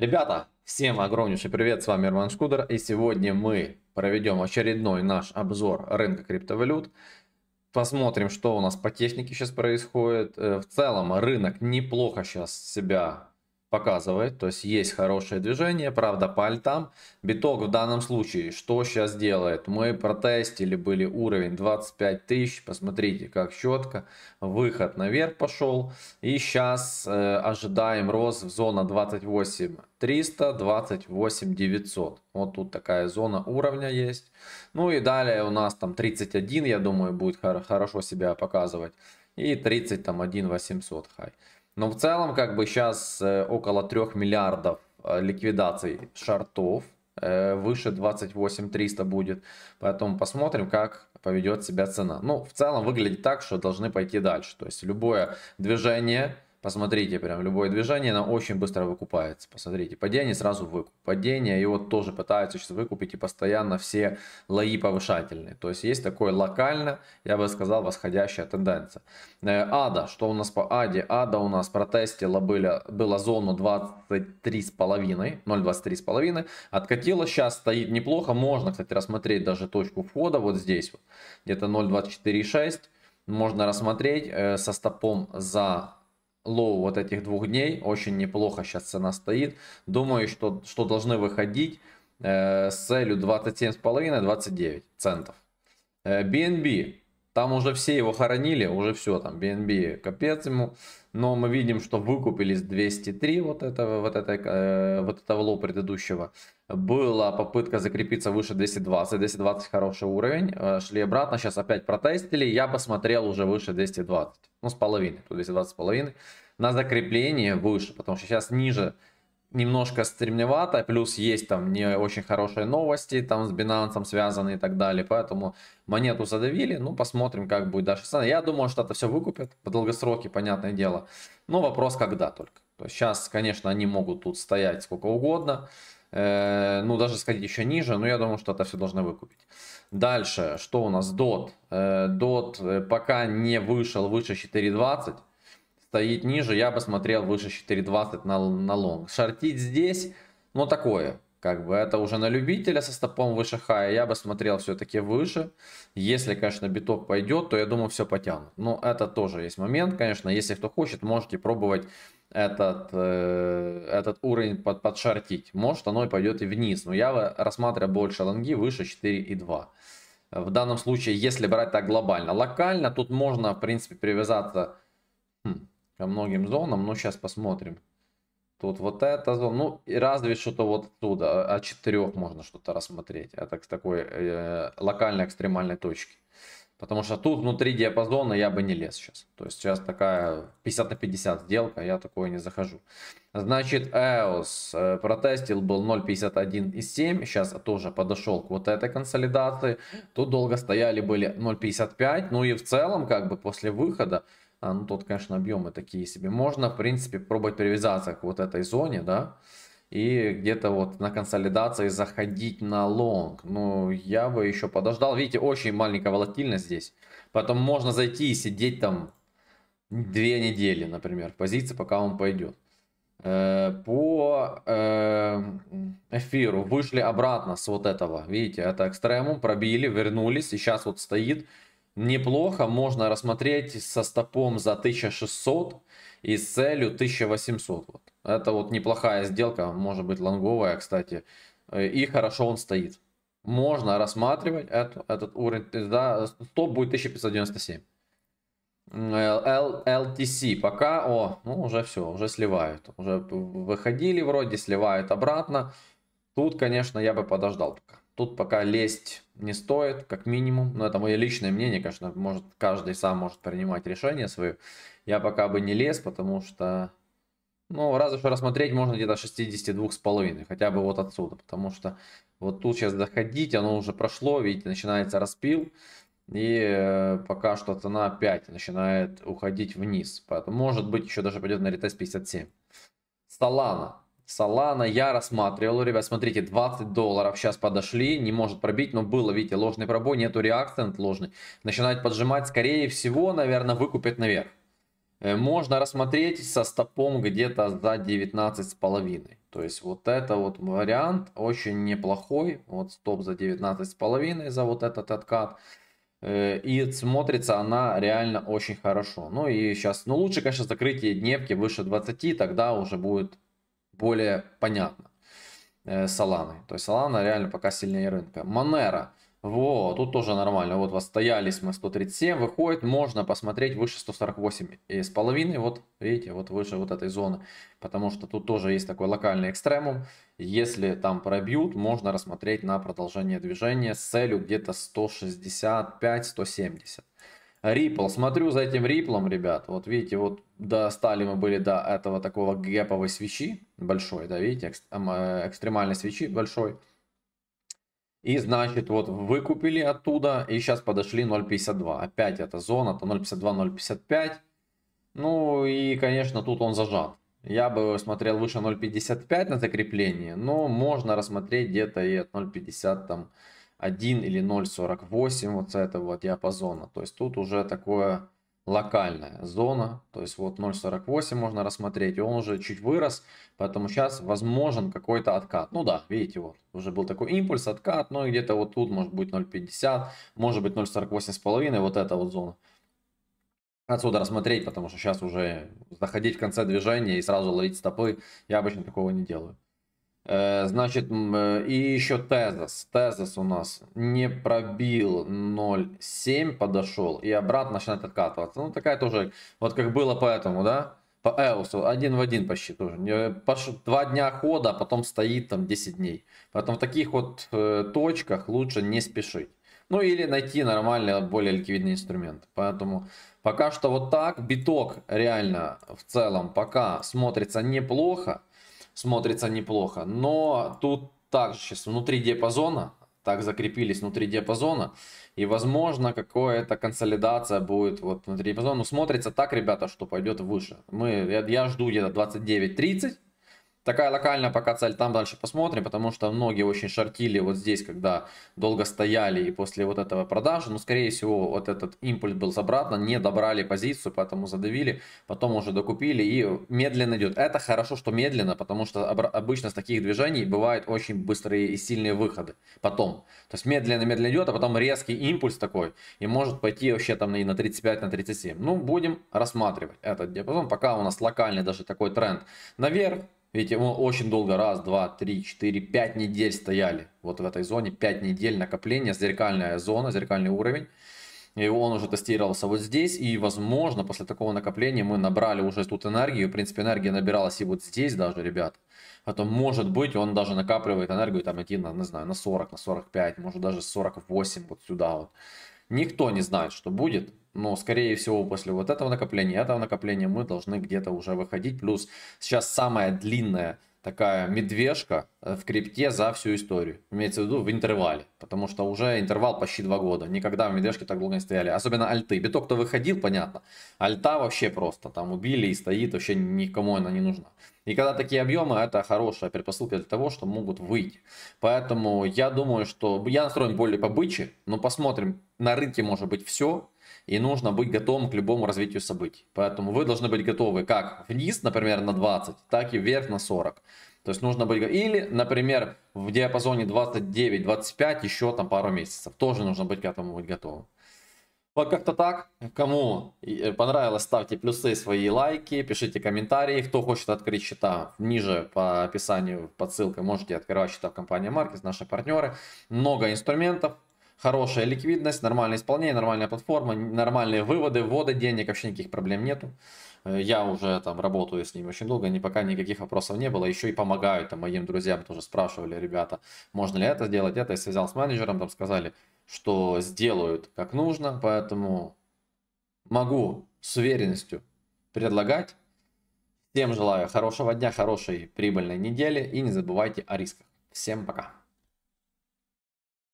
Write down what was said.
Ребята, всем огромнейший привет, с вами Роман Шкудер, и сегодня мы проведем очередной наш обзор рынка криптовалют. Посмотрим, что у нас по технике сейчас происходит. Э, в целом рынок неплохо сейчас себя показывает, то есть есть хорошее движение, правда по альтам. Биток в данном случае что сейчас делает? Мы протестили были уровень 25 тысяч, посмотрите как четко, выход наверх пошел. И сейчас э, ожидаем рост в зона 28 300, 28 900. Вот тут такая зона уровня есть. Ну и далее у нас там 31, я думаю, будет хорошо себя показывать. И 30 там 1 800 хай. Но в целом, как бы сейчас э, около 3 миллиардов э, ликвидаций шартов. Э, выше 28 300 будет. Поэтому посмотрим, как поведет себя цена. Ну, в целом выглядит так, что должны пойти дальше. То есть любое движение Посмотрите, прям любое движение, оно очень быстро выкупается. Посмотрите, падение сразу выкуп. Падение, его тоже пытаются сейчас выкупить и постоянно все лои повышательные. То есть есть такое локально, я бы сказал, восходящая тенденция. Э, ада, что у нас по Аде? Ада у нас протестила были, была зону 23,5, 0,23,5. Откатила, сейчас стоит неплохо. Можно, кстати, рассмотреть даже точку входа вот здесь. Вот, где-то 0,24,6 можно рассмотреть э, со стопом за лоу вот этих двух дней. Очень неплохо сейчас цена стоит. Думаю, что, что должны выходить э, с целью 27,5-29 центов. BNB э, там уже все его хоронили, уже все, там BNB капец ему. Но мы видим, что выкупились 203 вот этого, вот этой, э, вот этого лоу предыдущего. Была попытка закрепиться выше 220, 220 хороший уровень. Э, шли обратно, сейчас опять протестили. Я посмотрел уже выше 220, ну с половиной, тут 220 с половиной. На закрепление выше, потому что сейчас ниже немножко стремновато, плюс есть там не очень хорошие новости, там с Binance связаны и так далее, поэтому монету задавили, ну посмотрим, как будет дальше Я думаю, что это все выкупят по долгосроке, понятное дело, но вопрос когда только. То есть сейчас, конечно, они могут тут стоять сколько угодно, э, ну даже сходить еще ниже, но я думаю, что это все должны выкупить. Дальше, что у нас? DOT. Э, DOT э, пока не вышел выше 4.20, стоит ниже, я бы смотрел выше 4.20 на, на лонг. Шортить здесь, ну такое, как бы это уже на любителя со стопом выше хая, я бы смотрел все-таки выше. Если, конечно, биток пойдет, то я думаю, все потянут. Но это тоже есть момент, конечно, если кто хочет, можете пробовать этот, э, этот уровень под, подшортить. Может, оно и пойдет и вниз, но я рассматриваю больше лонги выше 4.2. В данном случае, если брать так глобально. Локально тут можно, в принципе, привязаться... Хм. Ко многим зонам, но сейчас посмотрим. Тут вот эта зона, ну и разве что-то вот оттуда, от а, а четырех можно что-то рассмотреть, а так с такой э, локальной экстремальной точки. Потому что тут внутри диапазона я бы не лез сейчас. То есть сейчас такая 50 на 50 сделка, я такое не захожу. Значит, EOS э, протестил был 0.51,7. Сейчас тоже подошел к вот этой консолидации. Тут долго стояли были 0.55. Ну и в целом, как бы после выхода, а, ну, тут, конечно, объемы такие себе. Можно, в принципе, пробовать привязаться к вот этой зоне, да, и где-то вот на консолидации заходить на лонг. Ну, я бы еще подождал. Видите, очень маленькая волатильность здесь. Потом можно зайти и сидеть там две недели, например, в позиции, пока он пойдет. Э, по э, эфиру вышли обратно с вот этого. Видите, это экстремум, пробили, вернулись. И сейчас вот стоит неплохо можно рассмотреть со стопом за 1600 и с целью 1800. Вот. Это вот неплохая сделка, может быть лонговая, кстати. И хорошо он стоит. Можно рассматривать эту, этот уровень. Да, топ будет 1597. L, LTC пока, о, ну уже все, уже сливают. Уже выходили вроде, сливают обратно. Тут, конечно, я бы подождал пока. Тут пока лезть не стоит, как минимум. Но это мое личное мнение, конечно, может каждый сам может принимать решение свое. Я пока бы не лез, потому что, ну, разве что рассмотреть можно где-то 62,5, хотя бы вот отсюда, потому что вот тут сейчас доходить, оно уже прошло, видите, начинается распил. И э, пока что цена опять начинает уходить вниз. Поэтому, может быть, еще даже пойдет на ретест 57. Сталана. Солана я рассматривал, ребят, смотрите, 20 долларов сейчас подошли, не может пробить, но было, видите, ложный пробой, нету реакцент ложный. Начинает поджимать, скорее всего, наверное, выкупит наверх. Э, можно рассмотреть со стопом где-то за 19 с половиной. То есть вот это вот вариант очень неплохой. Вот стоп за 19 с половиной за вот этот откат. Э, и смотрится она реально очень хорошо. Ну и сейчас, ну лучше, конечно, закрытие дневки выше 20, тогда уже будет более понятно э, То есть Солана реально пока сильнее рынка. Манера, Вот, тут тоже нормально. Вот восстоялись мы 137, выходит, можно посмотреть выше 148 и с половиной, вот видите, вот выше вот этой зоны, потому что тут тоже есть такой локальный экстремум. Если там пробьют, можно рассмотреть на продолжение движения с целью где-то 165-170. Ripple, смотрю за этим Ripple, ребят, вот видите, вот достали мы были до этого такого гэповой свечи, большой, да, видите, эм, э, экстремальной свечи большой. И значит, вот выкупили оттуда, и сейчас подошли 0.52. Опять эта зона, это 0.52, 0.55. Ну и, конечно, тут он зажат. Я бы смотрел выше 0.55 на закрепление, но можно рассмотреть где-то и от 0.50 там 1 или 0.48 вот с этого диапазона. То есть тут уже такое локальная зона, то есть вот 0.48 можно рассмотреть, и он уже чуть вырос, поэтому сейчас возможен какой-то откат. Ну да, видите, вот уже был такой импульс, откат, но ну, где-то вот тут может быть 0.50, может быть 0.48,5, вот эта вот зона. Отсюда рассмотреть, потому что сейчас уже заходить в конце движения и сразу ловить стопы, я обычно такого не делаю. Э, значит, э, и еще Тезос. Тезос у нас не пробил 0.7, подошел и обратно начинает откатываться. Ну, такая тоже, вот как было по этому, да? По Эусу, один в один почти тоже. Два дня хода, а потом стоит там 10 дней. Поэтому в таких вот э, точках лучше не спешить. Ну или найти нормальный, а, более ликвидный инструмент. Поэтому пока что вот так. Биток реально в целом пока смотрится неплохо смотрится неплохо. Но тут также сейчас внутри диапазона, так закрепились внутри диапазона. И, возможно, какая-то консолидация будет вот внутри диапазона. Но ну, смотрится так, ребята, что пойдет выше. Мы, я, я жду где-то 29-30. Такая локальная пока цель, там дальше посмотрим, потому что многие очень шортили вот здесь, когда долго стояли и после вот этого продажи, но скорее всего вот этот импульс был обратно, не добрали позицию, поэтому задавили, потом уже докупили и медленно идет. Это хорошо, что медленно, потому что обычно с таких движений бывают очень быстрые и сильные выходы потом. То есть медленно-медленно идет, а потом резкий импульс такой и может пойти вообще там и на 35, на 37. Ну, будем рассматривать этот диапазон, пока у нас локальный даже такой тренд наверх, ведь мы очень долго, раз, два, три, четыре, пять недель стояли вот в этой зоне, пять недель накопления, зеркальная зона, зеркальный уровень. И он уже тестировался вот здесь, и возможно после такого накопления мы набрали уже тут энергию, в принципе энергия набиралась и вот здесь даже, ребят. Потом а может быть он даже накапливает энергию там идти на, не знаю, на 40, на 45, может даже 48 вот сюда вот. Никто не знает, что будет, но, скорее всего, после вот этого накопления, этого накопления мы должны где-то уже выходить. Плюс сейчас самая длинная такая медвежка э, в крипте за всю историю. Имеется в виду в интервале, потому что уже интервал почти два года. Никогда в медвежке так долго не стояли. Особенно альты. Биток-то выходил, понятно. Альта вообще просто там убили и стоит, вообще никому она не нужна. И когда такие объемы, это хорошая предпосылка для того, что могут выйти. Поэтому я думаю, что я настроен более побыче, но посмотрим. На рынке может быть все, и нужно быть готовым к любому развитию событий. Поэтому вы должны быть готовы как вниз, например, на 20, так и вверх на 40. То есть нужно быть... Или, например, в диапазоне 29-25 еще там пару месяцев. Тоже нужно быть к этому быть готовым. Вот как-то так. Кому э, понравилось, ставьте плюсы, свои лайки, пишите комментарии. Кто хочет открыть счета, ниже по описанию, по ссылке, можете открывать счета в компании Маркет, наши партнеры. Много инструментов, хорошая ликвидность, нормальное исполнение, нормальная платформа, нормальные выводы, вводы денег, вообще никаких проблем нету. Э, я уже там работаю с ним очень долго, ни пока никаких вопросов не было. Еще и помогают там моим друзьям, тоже спрашивали ребята, можно ли это сделать, это. Я связал с менеджером, там сказали, что сделают как нужно, поэтому могу с уверенностью предлагать. Всем желаю хорошего дня, хорошей прибыльной недели и не забывайте о рисках. Всем пока!